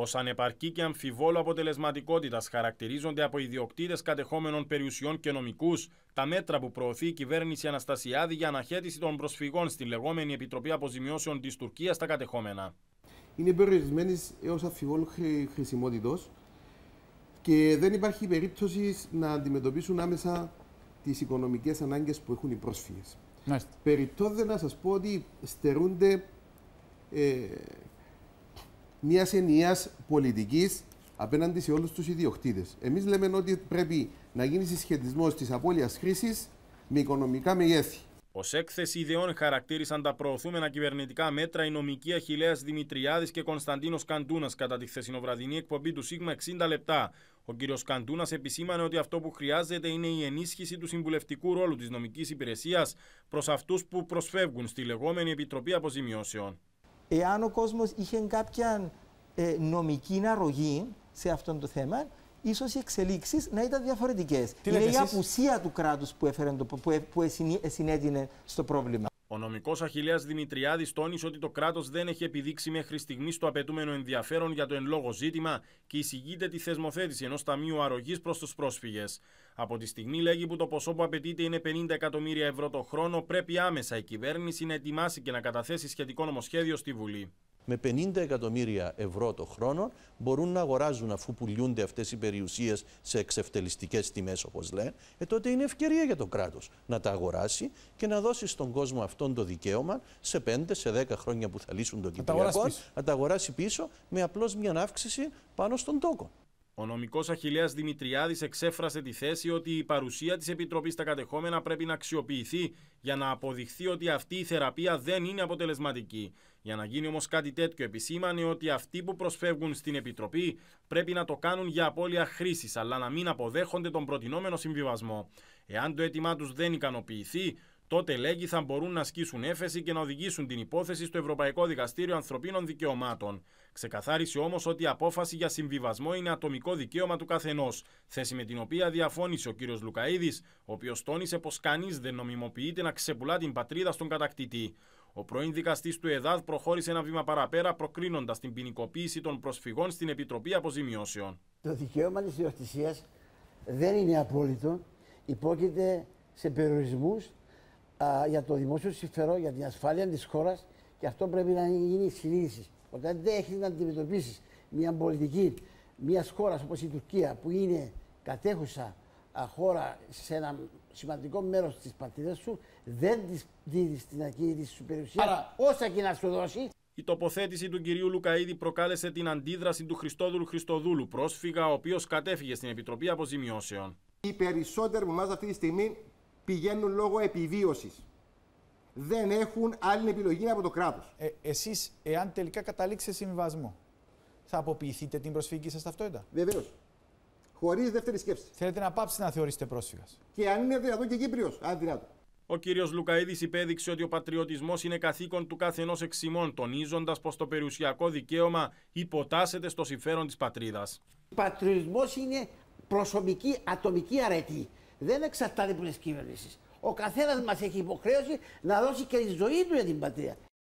Ως ανεπαρκή και αμφιβόλο αποτελεσματικότητας χαρακτηρίζονται από ιδιοκτήτες κατεχόμενων περιουσιών και νομικούς, τα μέτρα που προωθεί η κυβέρνηση Αναστασιάδη για αναχέτηση των προσφυγών στη λεγόμενη Επιτροπή Αποζημιώσεων της Τουρκίας στα κατεχόμενα. Είναι περιορισμένης έως αμφιβόλου χρησιμότητος και δεν υπάρχει περίπτωση να αντιμετωπίσουν άμεσα τις οικονομικές ανάγκες που έχουν οι πρόσφυγες. να σας πω ότι στερούνται ε, μιας ενιαίας πολιτικής απέναντι σε όλους τους ιδιοκτήτες. Εμείς λέμε ότι πρέπει να γίνει συσχετισμός της απώλειας χρήσης με οικονομικά μεγέθη. Ως έκθεση ιδεών χαρακτήρισαν τα προωθούμενα κυβερνητικά μέτρα η νομική Αχηλέα Δημητριάδης και Κωνσταντίνος Καντούνας κατά τη χθεσινοβραδινή εκπομπή του ΣΥΓΜΑ 60 λεπτά. Ο κ. Καντούνας επισήμανε ότι αυτό που χρειάζεται είναι η ενίσχυση του συμβουλευτικού ρόλου της νομικής υπηρεσίας προς αυτούς που προσφεύγουν στη λεγόμενη Επιτροπή Αποζημιώσεων εάν ο κόσμος είχε κάποια ε, νομική αρρωγή σε αυτό το θέμα, ίσως οι εξελίξεις να ήταν διαφορετικές. Είναι η απουσία του κράτους που, που, που συνέδινε στο πρόβλημα. Ο νομικός Αχηλέα Δημητριάδης τόνισε ότι το κράτος δεν έχει επιδείξει μέχρι στιγμής το απαιτούμενο ενδιαφέρον για το εν λόγω ζήτημα και εισηγείται τη θεσμοθέτηση ενός ταμείου αρρωγής προς τους πρόσφυγες. Από τη στιγμή, λέγει, που το ποσό που απαιτείται είναι 50 εκατομμύρια ευρώ το χρόνο, πρέπει άμεσα η κυβέρνηση να ετοιμάσει και να καταθέσει σχετικό νομοσχέδιο στη Βουλή με 50 εκατομμύρια ευρώ το χρόνο μπορούν να αγοράζουν αφού πουλιούνται αυτές οι περιουσίες σε εξευτελιστικές τιμές όπως λένε, ε, τότε είναι ευκαιρία για το κράτος να τα αγοράσει και να δώσει στον κόσμο αυτόν το δικαίωμα σε 5, σε 10 χρόνια που θα λύσουν το Κυπριακό, να τα αγοράσει πίσω με απλώς μια αύξηση πάνω στον τόκο. Ο νομικός Αχηλέα Δημητριάδης εξέφρασε τη θέση ότι η παρουσία της Επιτροπής στα κατεχόμενα πρέπει να αξιοποιηθεί για να αποδειχθεί ότι αυτή η θεραπεία δεν είναι αποτελεσματική. Για να γίνει όμως κάτι τέτοιο, επισήμανε ότι αυτοί που προσφεύγουν στην Επιτροπή πρέπει να το κάνουν για απώλεια χρήσης, αλλά να μην αποδέχονται τον προτινόμενο συμβιβασμό. Εάν το αίτημά τους δεν ικανοποιηθεί, τότε λέγει θα μπορούν να ασκήσουν έφεση και να οδηγήσουν την υπόθεση στο Ευρωπαϊκό Δικαστήριο Ανθρωπίνων Δικαιωμάτων. Ξεκαθάρισε όμως ότι η απόφαση για συμβιβασμό είναι ατομικό δικαίωμα του καθενός, θέση με την οποία διαφώνησε ο κ. Λουκαίδης, ο οποίος τόνισε πως κανείς δεν νομιμοποιείται να ξεπουλά την πατρίδα στον κατακτητή. Ο πρώην δικαστής του ΕΔΑΔ προχώρησε ένα βήμα παραπέρα, προκρίνοντας την ποινικοποίηση των προσφυγών στην Επιτροπή Αποζημιώσεων. Το δικαίωμα της ιδιοκτησίας δεν είναι απόλυτο. Υπόκειται σε περιορισμούς α, για το δημόσιο συμφερόν, για την ασφάλεια της χώρας και αυτό πρέπει να γίνει συνείδηση. Όταν δεν έχεις να αντιμετωπίσεις μια πολιτική μιας χώρας όπως η Τουρκία που είναι κατέχουσα α, χώρα σε ένα σημαντικό μέρος της πατρίδας σου, δεν της δίνεις την ακίνητη σου περιουσία Άρα... όσα και να σου δώσει. Η τοποθέτηση του κυρίου Λουκαίδη προκάλεσε την αντίδραση του Χριστόδουλου Χριστοδούλου, πρόσφυγα, ο οποίος κατέφυγε στην Επιτροπή Αποζημιώσεων. Οι περισσότεροι από εμά αυτή τη στιγμή πηγαίνουν λόγω επιβίωσης. Δεν έχουν άλλη επιλογή από το κράτος. Ε, Εσείς, εάν τελικά καταλήξετε συμβιβασμό, θα αποποιηθείτε την προσφυγική σα ταυτότητα. Βεβαίως. Χωρίς δεύτερη σκέψη. Θέλετε να πάψετε να θεωρήσετε πρόσφυγας. Και αν είναι δυνατόν και Κύπριος, αν δυνατόν. Ο κύριος Λουκαίδης υπέδειξε ότι ο πατριωτισμός είναι καθήκον του καθενό εξημών, τονίζοντας πως το περιουσιακό δικαίωμα υποτάσσεται στο συμφέρον της πατρίδας. Ο πατριωτισμός είναι προσωπική ατομική αρετή δεν εξαρτάται από τι κυβερνήσεις. Ο καθένας μας έχει υποχρέωση να δώσει και τη ζωή του για την πατρίδα.